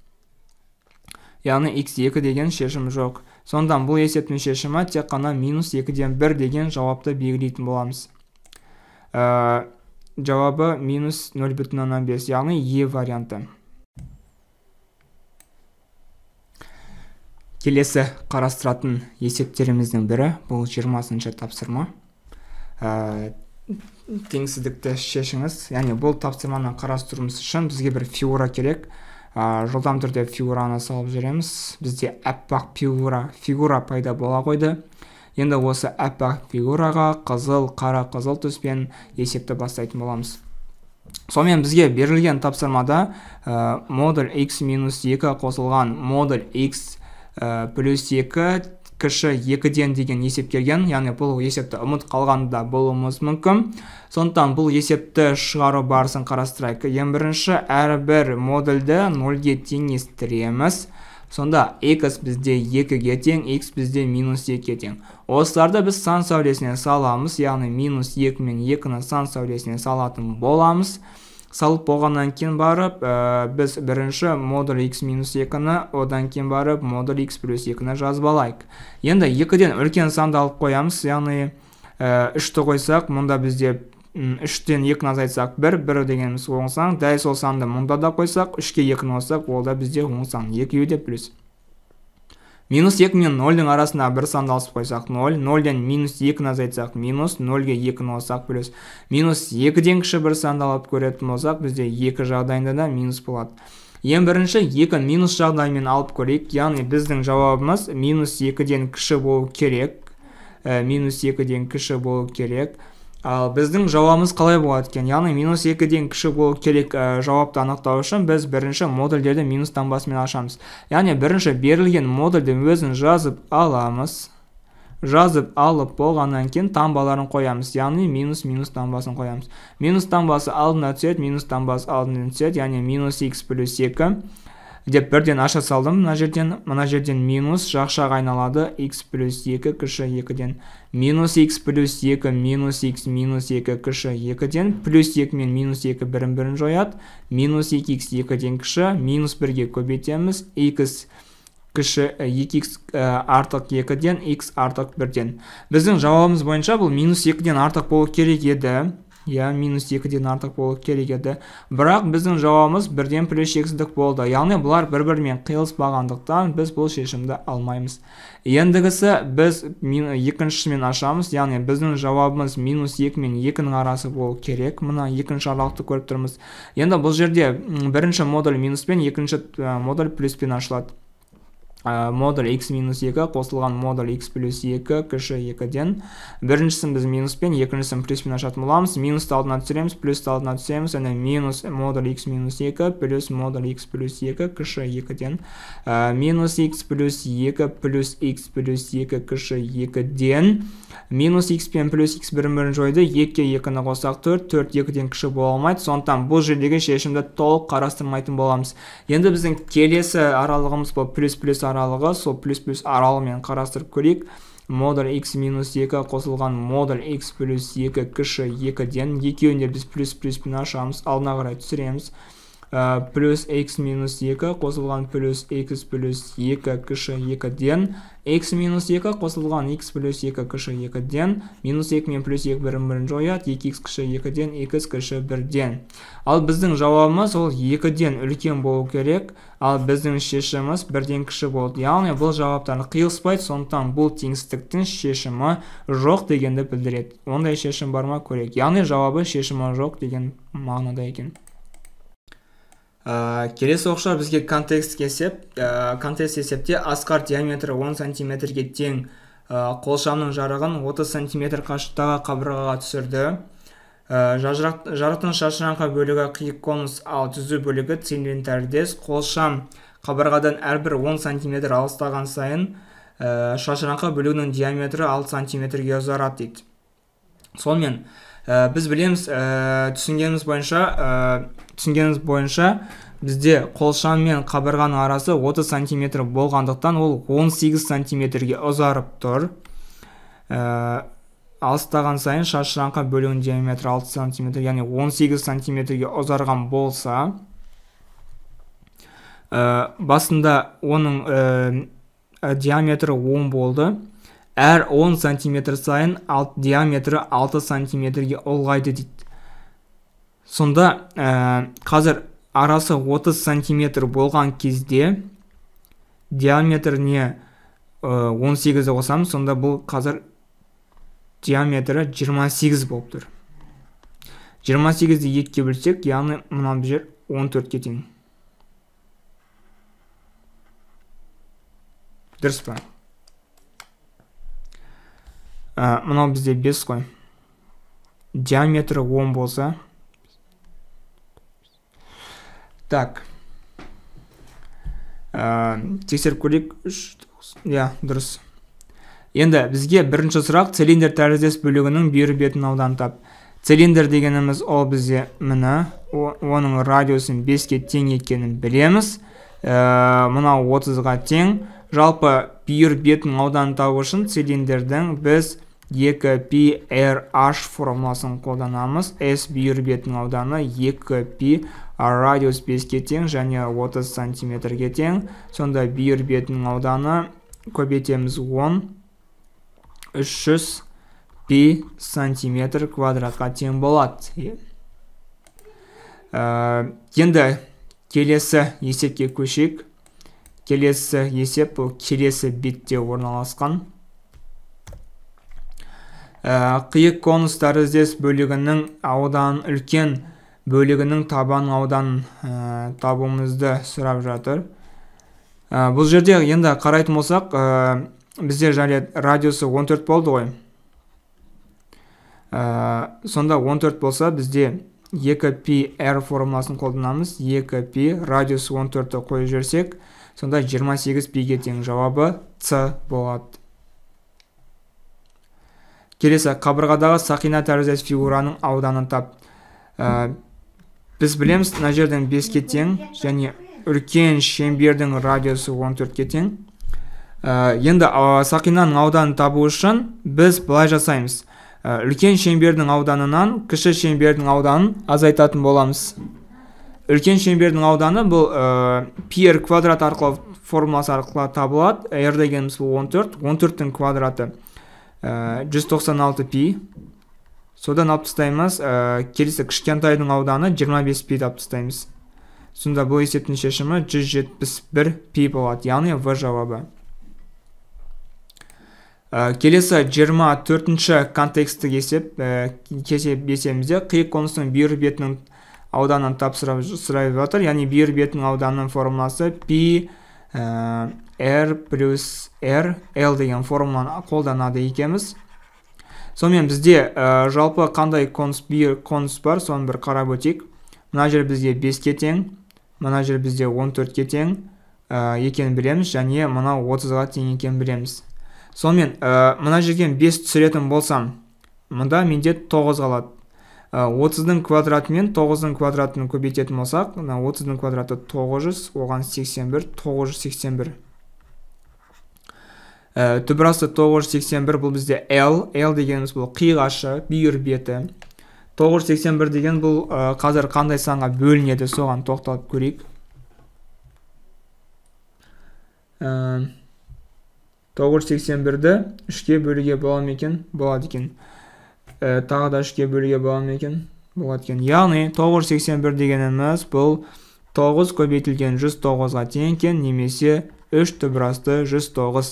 яғни x2 деген шешім жоқ Сондан бұл есептің шешімі тек қана минус 2-ден 1 деген жауапты белгілейтін боламыз ә, жауабы минус 0 бүтін оннан бес яғни е варианты келесі қарастыратын есептеріміздің бірі бұл 20 20-шы тапсырма ә, теңсіздікті шешіңіз яғни бұл тапсырманы қарастыруымыз үшін бізге бір фигура керек ә, жылдам түрде фигураны салып жүреміз бізде аппақ фигура фигура пайда бола қойды енді осы аппақ фигураға қызыл қара қызыл түспен есепті бастайтын боламыз сонымен бізге берілген тапсырмада э, модуль x минус 2 қосылған модуль x э, плюс 2 кіші екіден деген есеп келген яғни бұл есепті ұмыт қалған да болуымыз мүмкін сондықтан бұл есепті шығару барысын қарастырайық ең бірінші әрбір модульді нөлге теңестіреміз сонда x бізде 2-ге тең x бізде минус 2-ге тең осыларды біз сан сәулесіне саламыз яғни минус 2 мен 2-ні сан сәулесіне салатын боламыз салып болғаннан кейін барып ә, біз бірінші модуль x минус екіні одан кейін барып модуль x плюс екіні жазып алайық енді екіден үлкен санды алып қоямыз яғни э, үшті қойсақ мұнда бізде үштен екіні азайтсақ бір бір дегеніміз оң сан дәл сол санды мұнда да қойсақ үшке екіні қоссақ ол да бізде оң сан екеуі де плюс минус 2 мен 0-дың арасына бір санды алысып қойсақ 0, 0-ден минус 2-ні азайтсақ минус, 0-ге 2-ні алсақ плюс. Минус 2-ден кіші бір санды алып көретін болсақ, бізде 2 жағдайында да минус болады. Ең бірінші 2 минус жағдаймен алып көрейік, яғни біздің жауабымыз минус 2-ден кіші болу керек. Э, минус 2-ден кіші болу керек ал біздің жауабымыз қалай болады екен яғни минус екіден кіші болу керек ә, жауапты анықтау үшін біз бірінші модульдерді минус таңбасымен ашамыз яғни бірінші берілген модульдің өзін жазып аламыз жазып алып болғаннан кейін таңбаларын қоямыз яғни минус минус таңбасын қоямыз минус таңбасы алдына түседі минус таңбасы алдына түседі яғни минус x плюс екі деп бірден аша салдым мына жерден мына жерден минус жақшаға айналады x плюс 2 кіші 2-ден минус x плюс 2 минус x минус 2 кіші 2-ден плюс 2 мен минус 2 бірін бірін жояды минус 2x 2-ден кіші минус 1-ге көбейтеміз x кіші 2x артық 2-ден x артық 1-ден біздің жауабымыз бойынша бұл минус 2-ден артық болу керек еді иә минус екіден артық болу керек еді бірақ біздің жауабымыз бірден плюс шексіздік болды яғни бұлар бір бірімен қиылыспағандықтан біз бұл шешімді алмаймыз ендігісі біз екіншісімен ашамыз яғни біздің жауабымыз минус екі мен екінің арасы болу керек мына екінші аралықты көріп тұрмыз енді бұл жерде бірінші модуль минуспен екінші модуль плюспен ашылады модуль x минус 2 қосылған модуль x плюс 2 кіші 2-ден біріншісін біз минуспен екіншісін плюспен ашатын боламыз минусты алдына түсіреміз плюсты алдына түсіреміз және минус модуль x минус 2 плюс модуль x плюс 2 кіші 2-ден минус x плюс 2 плюс x плюс 2 кіші 2-ден минус x пен плюс x бірін бірін жойды 2-ке 2-ні қоссақ 4 4 2-ден кіші бола алмайды сондықтан бұл жердегі шешімді толық қарастырмайтын боламыз енді біздің келесі аралығымыз бұл плюс плюс аралығы сол плюс плюс аралығымен қарастырып көрейік модуль x минус 2 қосылған модуль x плюс 2 кіші 2-ден де біз плюс плюспен ашамыз алдына қарай түсіреміз Э, плюс x минус 2 қосылған плюс x плюс 2 кіші 2-ден x минус 2 қосылған x плюс 2 кіші 2-ден минус 2 мен плюс 2 бірін бірін жояды 2x кіші 2-ден 2x кіші 1-ден ал біздің жауабымыз ол 2-ден үлкен болу керек ал біздің шешіміз 1-ден кіші болды яғни бұл жауаптар қиылыспайды сондықтан бұл теңсіздіктің шешімі жоқ дегенді білдіреді ондай шешім бар ма көрейік яғни жауабы шешімі жоқ деген мағынада екен ә, келесі бізге контекст есеп ә, контекст есепте асқар диаметрі 10 сантиметрге тең ә, қолшамның жарығын 30 сантиметр қашықтағы қабырғаға түсірді ә, жарықтың шашыраңқы бөлігі қиық конус ал түзу бөлігі цилиндрдес қолшам қабырғадан әрбір 10 сантиметр алыстаған сайын ә, шашыраңқы бөлігінің диаметрі 6 сантиметрге ұзарады дейді сонымен ә, біз білеміз ә, түсінгеніміз бойынша ә, түсінгеніміз бойынша бізде қолшан мен қабырғаның арасы 30 сантиметр болғандықтан ол 18 сантиметрге ұзарып тұр ә, алыстаған сайын шашыраңқы бөлігінің диаметрі 6 сантиметр яғни 18 сантиметрге ұзарған болса ә, басында оның ә, диаметрі 10 болды әр 10 сантиметр сайын алт, диаметрі 6 сантиметрге ұлғайды дейді сонда ә, қазір арасы 30 сантиметр болған кезде диаметріне 18 ә, қосамыз. сонда бұл қазір диаметрі 28 болып тұр 28-ді екіге бөлсек яғни мына жер 14-ке тең дұрыс па мынау бізде 5 қой диаметрі 10 болса так ә, тексеріп көрейік үш иә дұрыс енді бізге бірінші сұрақ цилиндр тәріздес бөлігінің бүйір бетін аудан тап цилиндр дегеніміз ол бізде міні. оның радиусын 5-ке тең екенін білеміз ә, мынау 30-ға тең жалпы пир бетінің ауданын табу үшін цилиндердің біз 2 PRH формуласын қолданамыз S бүйір бетінің ауданы 2 пи радиус 5-ке тең және 30 сантиметрге тең сонда бүйір бетінің ауданы көбейтеміз 10 300 пи сантиметр квадратқа тең болады ә, енді келесі есепке көшейік келесі есеп келесі бетте орналасқан ә, қиық конус тәріздес бөлігінің аудан үлкен бөлігінің табан аудан ә, табуымызды сұрап жатыр ә, бұл жерде енді қарайтын болсақ ә, бізде және радиусы 14 болды ғой ә, сонда 14 болса бізде 2 пи r формуласын қолданамыз 2 пи радиус 14-ті қойып жіберсек сонда 28 пиге тең жауабы С болады келесі қабырғадағы сақина тәріздес фигураның ауданын тап ә, біз білеміз мына жердің беске тең және үлкен шеңбердің радиусы 14-ке тең ә, енді ә, сақинаның ауданын табу үшін біз былай жасаймыз ә, үлкен шеңбердің ауданынан кіші шеңбердің ауданын азайтатын боламыз үлкен шеңбердің ауданы бұл ә, квадрат арқылы формуласы арқылы табылады r дегеніміз бұл 14 14-тің квадраты 196 э, пи содан алып тастаймыз ә, келесі кішкентайдың ауданы 25 пи алып тастаймыз сонда бұл есептің шешімі 171 пи болады яғни в жауабы келесі 24-ші контексттік есеп ә, есебімізде қиық қонысының бүйір бетінің ауданын тапсырып сұрай жатыр яғни бүйір бетінің ауданының формуласы пи э, r плюс r l деген формуланы қолданады екенбіз сонымен бізде ә, жалпы қандай конус бір конус бар соны бір қарап өтейік мына жер бізге беске тең мына жер бізде 14-ке тең ә, екенін білеміз және мынау 30-ға тең екенін білеміз сонымен ә, мына жерден 5 түсіретін болсам мұнда менде 9 қалады 30-дың э, квадраты мен 9-дың квадратын көбейтетін болсақ мына 30-дың квадраты 900 оған 81 981 Ә, түбірасы 981 бұл бізде L, L дегеніміз бұл қиғашы, бүйір беті. 981 деген бұл э, қазір қандай санға бөлінеді соған тоқталып көрейік. Ә, 981-ді 3-ке бөліге болам екен, болады екен ә, тағы да үшке бөлуге бола ма екен болады екен яғни 981 дегеніміз бұл 9 көбейтілген 109-ға тең екен немесе 3 түбірасты 109 ә,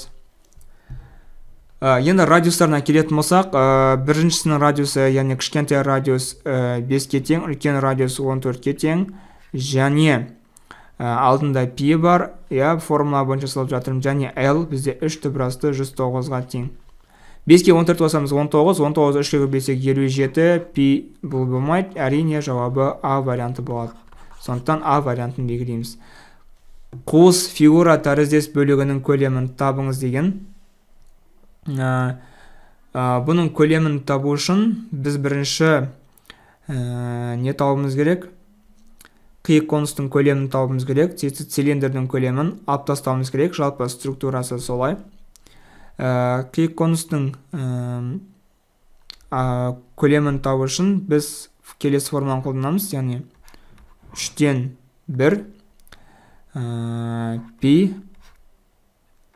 э, енді радиустарына келетін болсақ ә, э, біріншісінің радиусы яғни кішкентай радиус ә, 5-ке тең үлкен радиус 14-ке тең және ә, алдында пи бар иә формула бойынша салып жатырмын және l бізде 3 түбірасты 109-ға тең беске он төрт қосамыз он тоғыз он тоғыз үшке бөлсек елу жеті пи бұл болмайды әрине жауабы а варианты болады сондықтан а вариантын белгілейміз қуыс фигура тәріздес бөлігінің көлемін табыңыз деген ә, ә, бұның көлемін табу үшін біз бірінші ә, не табуымыз керек қиық конустың көлемін табуымыз керек цилиндрдің көлемін алып тастауымыз керек жалпы структурасы солай ә, э, клик-конустың ә, көлемін табу үшін біз келесі форманы қолданамыз яғни үштен бір ә, пи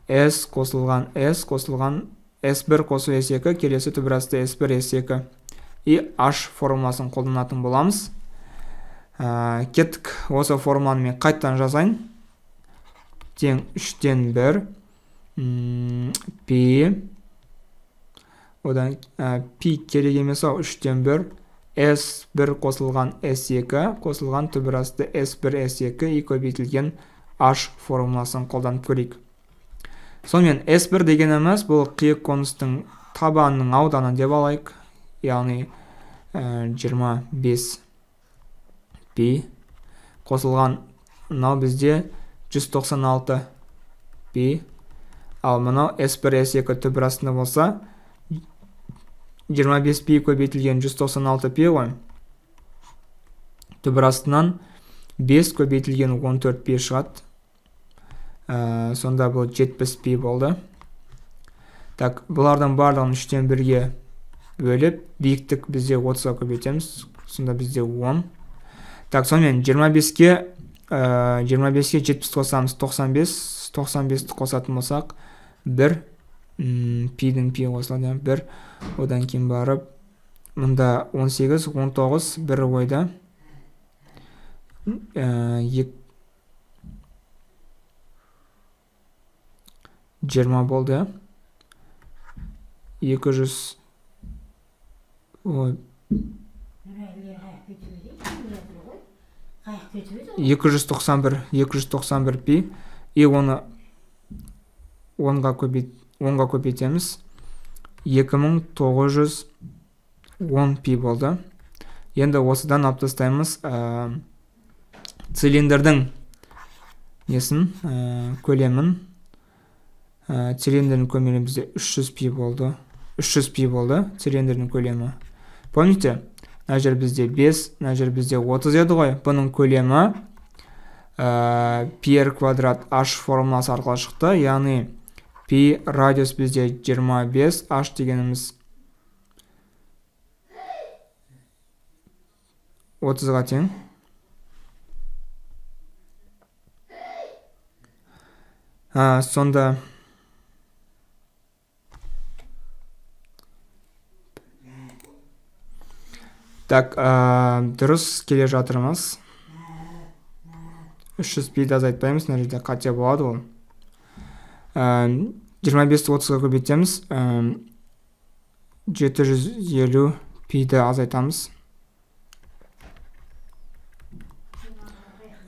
s қосылған s қосылған s1 қосу s2 келесі түбірасты s1 s2 и h формуласын қолданатын боламыз ә, кеттік осы форманы мен қайтадан жазайын тең үштен бір p одан ә, p керек емес ау үштен бір s 1 қосылған s 2 қосылған түбірасты s 1 s 2 көбейтілген h формуласын қолданып көрейік сонымен s 1 дегеніміз бұл қиық қоныстың табанының ауданы деп алайық яғни ә, 25 пи қосылған мынау бізде 196 пи ал мынау s 1 s 2 түбір астында болса 25 p көбейтілген 196 p ғой түбір астынан 5 көбейтілген 14 p шығады ә, сонда бұл 70 p болды так бұлардың барлығын үштен бірге бөліп биіктік бізде 30-ға көбейтеміз сонда бізде 10 так сонымен 25-ке ә, 25-ке 70 қосамыз 95 95-ті қосатын болсақ 1, бір пидің пи қосылады 1, одан кейін барып мында 18 19 1 ойда ә, 20 болды 200 ой 291 291 пи и оны онға көбейтеміз 2910 пи болды енді осыдан алып тастаймыз ә, цилиндрдің несін ә, көлемін ә, цилиндрдің көлемі бізде 300 пи болды 300 пи болды цилиндрдің көлемі помните мына жер бізде 5 мына жер бізде 30 еді ғой бұның көлемі ә, пи квадрат h формуласы арқылы шықты яғни пи радиус бізде 25 h дегеніміз 30-ға тең а, сонда так ә, дұрыс келе жатырмыз 300 пиді азайтпаймыз мына жерде қате болады ол Э, жиырма бесті отызға көбейтеміз э, жеті жүз елу пиді азайтамыз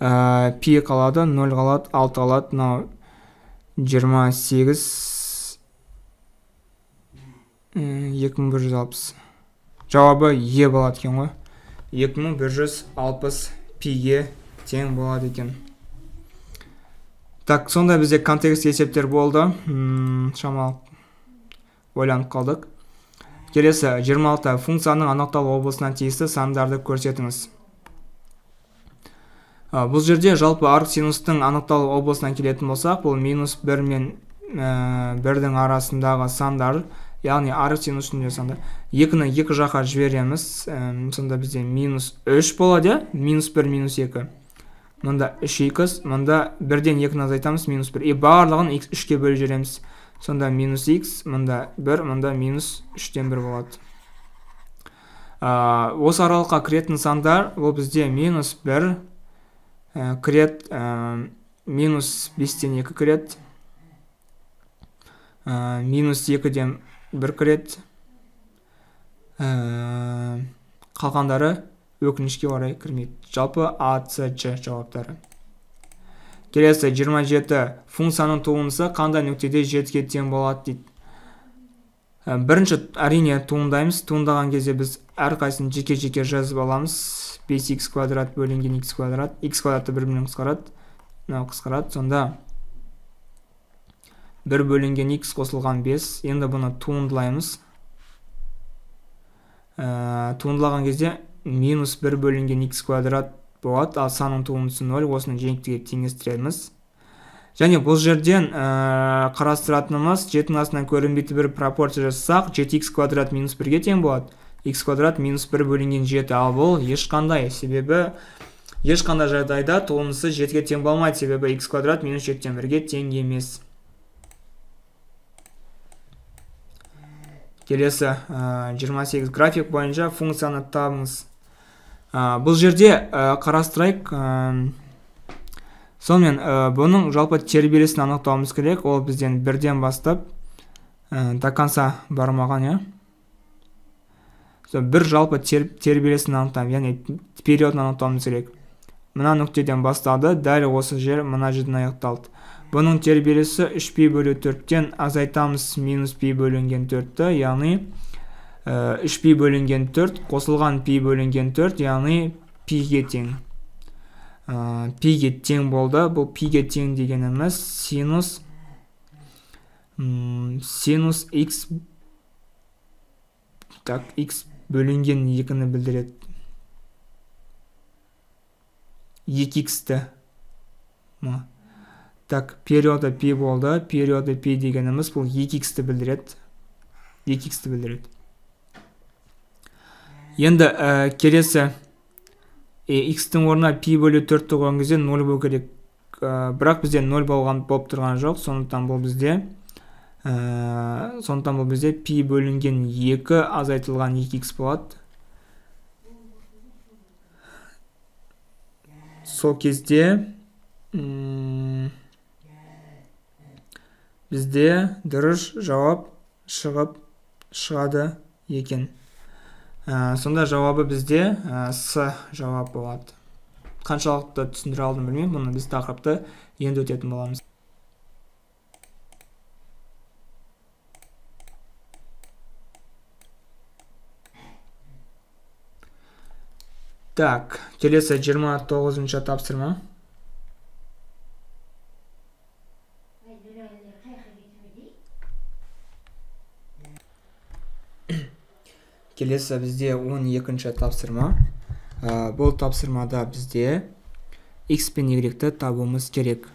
э, пи қалады нөл қалады алты қалады мынау жиырма сегіз екі мың бір жүз алпыс жауабы е болады екен ғой екі мың бір жүз алпыс пиге тең болады екен так сонда бізде контекст есептер болды шамалы ойланып қалдық келесі 26 функцияның анықталу облысына тиісті сандарды көрсетіңіз ә, бұл жерде жалпы арк синустың анықталу облысына келетін болсақ бұл минус 1 мен ә, 1 арасындағы сандар яғни арк синусінде санда екіні екі жаққа жібереміз сонда бізде минус үш болады минус 1 минус екі мында 3 мұнда мында бірден екіні азайтамыз минус бір и барлығын x үшке бөліп жібереміз сонда минус x мында бір мында минус үштен бір болады ә, осы аралыққа кіретін сандар ол бізде минус бір ә, кіреді ә, минус бестен екі кірет ә, минус екіден бір кіреді ә, қалғандары өкінішке орай кірмейді жалпы а с ч жауаптары келесі 27 функцияның туындысы қандай нүктеде жетіге тең болады дейді ә, бірінші әрине туындаймыз туындаған кезде біз әрқайсысын жеке жеке жазып аламыз 5x квадрат бөлінген x квадрат x квадратты бір бірімен қысқарады мынау қысқарады сонда бір бөлінген x қосылған 5 енді бұны туындылаймыз ә, туындылаған кезде минус 1 бөлінген x квадрат болады ал санның туындысы 0 осыны жиектіге теңестіреміз және бұл жерден ә, қарастыратынымыз жетінің астынан көрінбейтін бір пропорция жасасақ жеті x квадрат минус бірге тең болады x квадрат минус бір бөлінген жеті ал бұл ешқандай себебі ешқандай жағдайда туындысы жетіге тең болмайды себебі x квадрат минус жетіден бірге тең емес келесі ә, э, 28 график бойынша функцияны табыңыз ә, бұл жерде ә, э, қарастырайық ә, э, сонымен э, бұның жалпы тербелісін анықтауымыз керек ол бізден бірден бастап ә, до конца бармаған иә бір жалпы тер, тербелісін анықтаймыз яғни периодын анықтауымыз керек мына нүктеден басталды дәл осы жер мына жерден аяқталды бұның тербелісі 3 пи бөлу төрттен азайтамыз минус пи бөлінген төртті яғни 3 э, пи бөлінген 4 қосылған пи бөлінген 4 яғни ге тең π э, ге тең болды бұл P-ге тең дегеніміз синус синус x так x бөлінген 2-ні білдіреді 2x-ті так периода пи болды периода пи дегеніміз бұл 2x-ті білдіреді 2x-ті білдіреді енді ә, келесі x-тің орнына пи бөлу төртті қойған кезде нөл болу керек э, бірақ бізде нөл болған болып тұрған жоқ сондықтан бұл бізде ә, сондықтан бұл бізде пи бөлінген екі азайтылған 2x болады сол кезде бізде дұрыс жауап шығып шығады екен ә, сонда жауабы бізде ә, с жауап болады қаншалықты түсіндіре алдым білмеймін мұны біз тақырыпты енді өтетін боламыз так келесі 29 тоғызыншы тапсырма келесі бізде 12-ші тапсырма ә, бұл тапсырмада бізде x пен y-ті табуымыз керек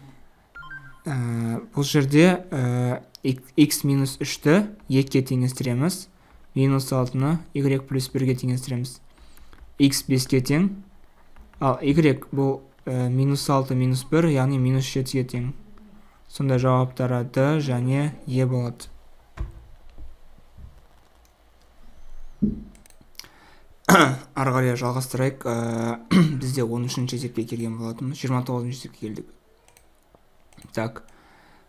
ә, бұл жерде ә, x минус 3-ті 2-ге теңестіреміз минус 6-ны y плюс 1-ге теңестіреміз x 5-ке тең ал y бұл ә, минус 6 минус 1 яғни минус 7-ге тең сонда жауаптары d және e болады ары қарай жалғастырайық ә, бізде 13 үшінші есепке келген болатынбыз 29 тоғызыншы есепке келдік так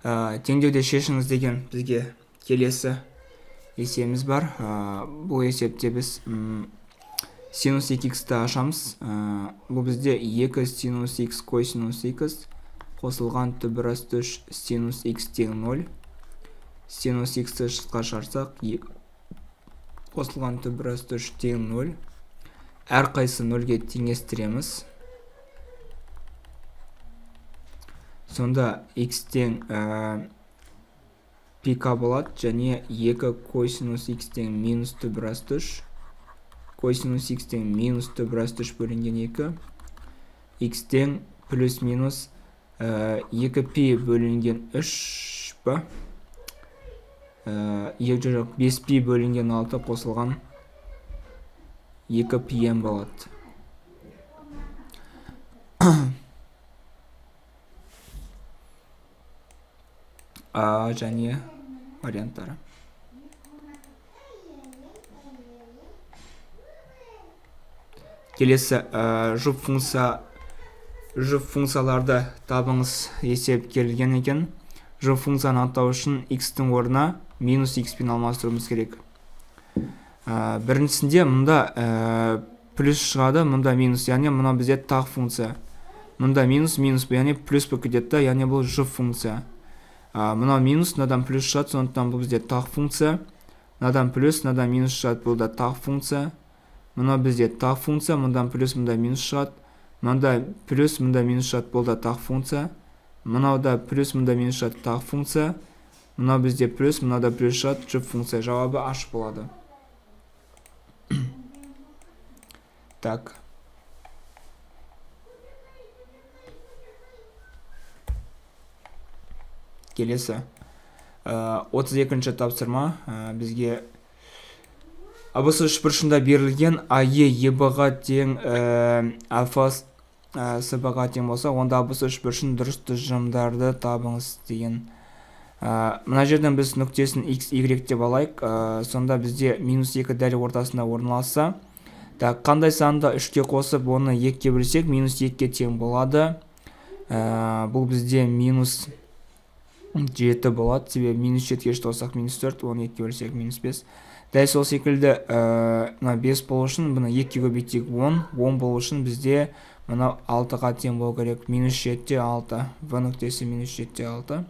ә, теңдеуде шешіңіз деген бізге келесі есеміз бар ә, бұл есепте біз синус 2 x ті ашамыз ә, бұл бізде 2 синус x косинус x қосылған түбірастүш синус x тең 0 синус x-ті шығысқа шығарсақ қосылған түбірасты үш тең нөл 0 нөлге теңестіреміз сонда x тен ә, пк болады және 2 косинус x тен минус түбірасты үш косинус x тен минус түбірасты үш бөлінген 2 x тен плюс минус ә, 2 пи бөлінген 3 ба Э, екі жоқ бес пи бөлінген алты қосылған екі пием болады а, және варианттары келесі ә, жұп функция жұп функцияларды табыңыз есеп келген екен жұ функцияны анықтау үшін x-тің орнына минус x-пен алмастыруымыз керек ә, біріншісінде мұнда э, плюс шығады мұнда минус яғни мына бізде тақ функция мұнда минус минус яғни плюс болып кетеді да яғни бұл жұп функция ә, мынау минус мынадан плюс шығады сондықтан бұл бізде тақ функция мынадан плюс мынадан минус шығады бұл да тақ функция мынау бізде тақ функция мұндан плюс мұнда минус шығады мында плюс мұнда минус шығады бұл да тақ функция мынауда плюс мында минус шығады тағы функция мынау бізде плюс да плюс шығады жұп функция жауабы аш болады так келесі э, отыз екінші тапсырма э, бізге абс үшбұрышында берілген ае ебаға тең ә, Ә, сыбаға тең болса онда біз үшбұрышын дұрыс тұжырымдарды табыңыз деген ә, мына жерден біз нүктесін x y деп алайық ә, сонда бізде минус екі дәл ортасында орналасса так қандай санды үшке қосып оны екіге бөлсек минус екіге тең болады ә, бұл бізде минус жеті болады себебі минус жетіге үшті қоссақ минус төрт оны екіге бөлсек минус бес дәл сол секілді ә, мына бес болу үшін бұны екіге көбейтсек он он болу үшін бізде мынау 6-ға тең болу керек минус 7-те 6 в нүктесі минус 7-те 6 э,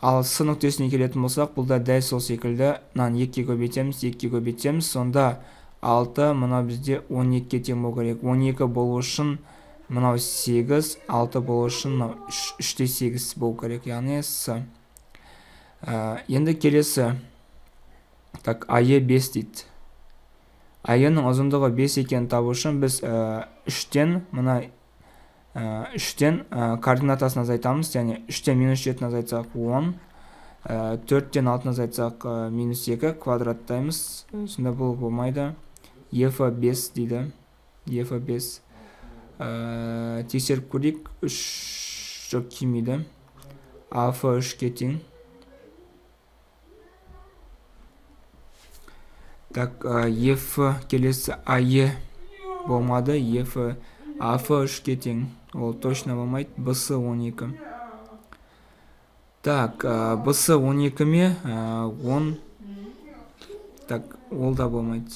ал с нүктесіне келетін болсақ бұл да дәл сол секілді мынаны ге көбейтеміз 2-ге көбейтеміз сонда 6 мынау бізде 12-ке тең болу керек 12 болу үшін мынау 8 6 болу үшін мынау 3 те 8 болу керек яғни с э, енді келесі так ае 5 дейді әйеннің ұзындығы 5 екенін табу үшін біз 3-тен э, мына 3-тен э, э, координатасын азайтамыз яғни 3-тен минус 7-ні азайтсақ 10 4-тен 6-ны азайтсақ минус 2 квадраттаймыз сонда бұл болмайды еф 5 дейді еф 5 ә, тексеріп көрейік үш жоқ келмейді аф үшке тең так еф келесі ае болмады еф аф үшке тең ол точно болмайды бс 12 так бс 12 ме 10 так ол да болмайды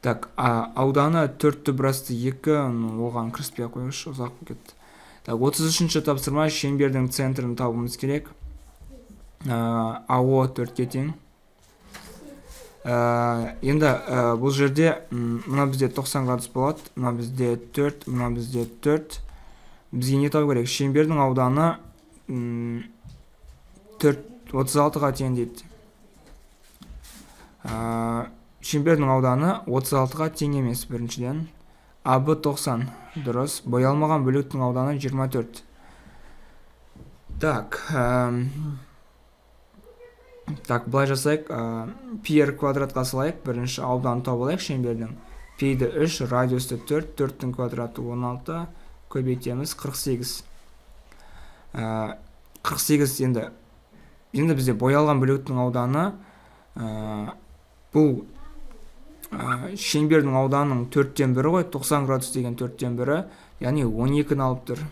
так ауданы төрт дыбырасты екі оған кіріспей ақ ұзақ болып кетті так 33-ші тапсырма шеңбердің центрін табуымыз керек ә, ао төртке тең ә, енді бұл жерде мына бізде 90 градус болады мына бізде 4 мына бізде 4 бізге не табу керек шеңбердің ауданы 4 36-ға тең дейді ә, шеңбердің ауданы 36-ға тең емес біріншіден абы 90 дұрыс боялмаған бөліктің ауданы 24 так әм... так былай жасайық ә, квадратқа салайық бірінші ауданы тауып алайық шеңбердің пиді 3 радиусты 4 4-тің квадраты 16 көбейтеміз 48 ә, 48 енді енді бізде боялған бөліктің ауданы ә, бұл ә, шеңбердің ауданының төрттен бірі ғой 90 градус деген төрттен бірі яғни 12-ні алып тұр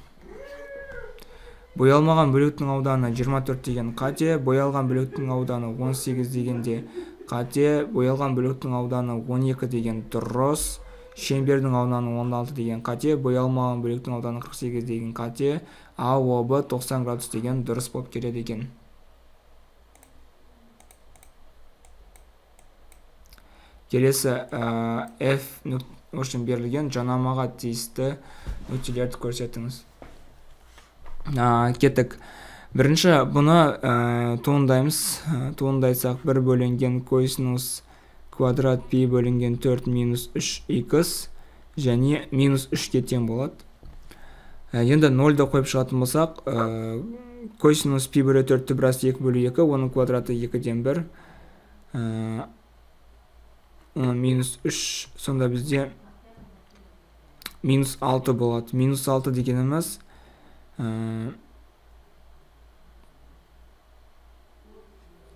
боялмаған бөліктің ауданы 24 деген қате боялған бөліктің ауданы 18 дегенде қате боялған бөліктің ауданы 12 деген дұрыс шеңбердің ауданы 16 деген қате боялмаған бөліктің ауданы 48 деген қате аоб 90 градус деген дұрыс болып келеді екен келесі ә, f үшін берілген жанамаға тиісті нүктелерді көрсетіңіз ә, кеттік бірінші бұны ә, туындаймыз э, туындайсақ бір бөлінген косинус квадрат пи бөлінген 4 минус 3 x және минус 3-ке тең болады енді 0-ды қойып шығатын болсақ ә, косинус пи бөлі 4-ті біраз 2 бөлі 2 оның квадраты 2-ден 1 Э, минус үш сонда бізде минус алты болады минус алты дегеніміз ә,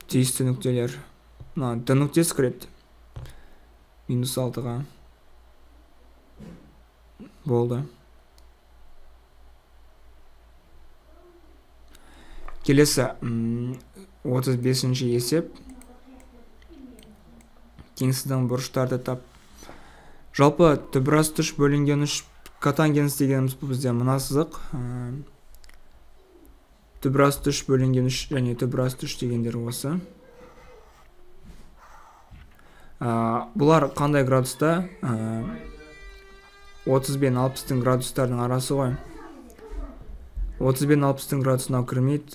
тиісті нүктелер мына д нүктесі кіреді минус алтыға болды келесі отыз бесінші есеп геңсіздің бұрыштарды тап жалпы үш бөлінген үш катангенс дегеніміз бұл бізде мына сызық ә, үш бөлінген үш және үш дегендер осы ә, бұлар қандай градуста ә, 30 бен 60-тың градустардың арасы ғой 30 бен 60-тың градусына кірмейді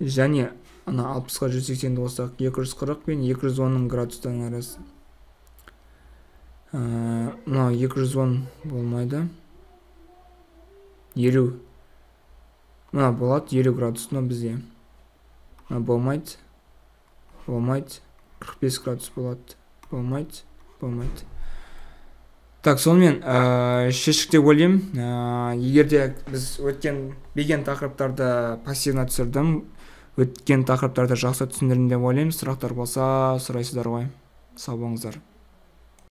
және ана алпысқа жүз сексенді қоссақ екі жүз қырық пен екі жүз онның градустарының арасы э, мынау екі жүз он болмайды елу мына болады елу градус мынау бізде мына болмайды болмайды қырық бес градус болады болмайды болмайды так сонымен ә, э, шештік деп ойлаймын ә, егер де біз өткен беген тақырыптарды пассивно түсірдім өткен тақырыптарды жақсы түсіндірдім деп ойлаймын сұрақтар болса сұрайсыздар ғой сау болыңыздар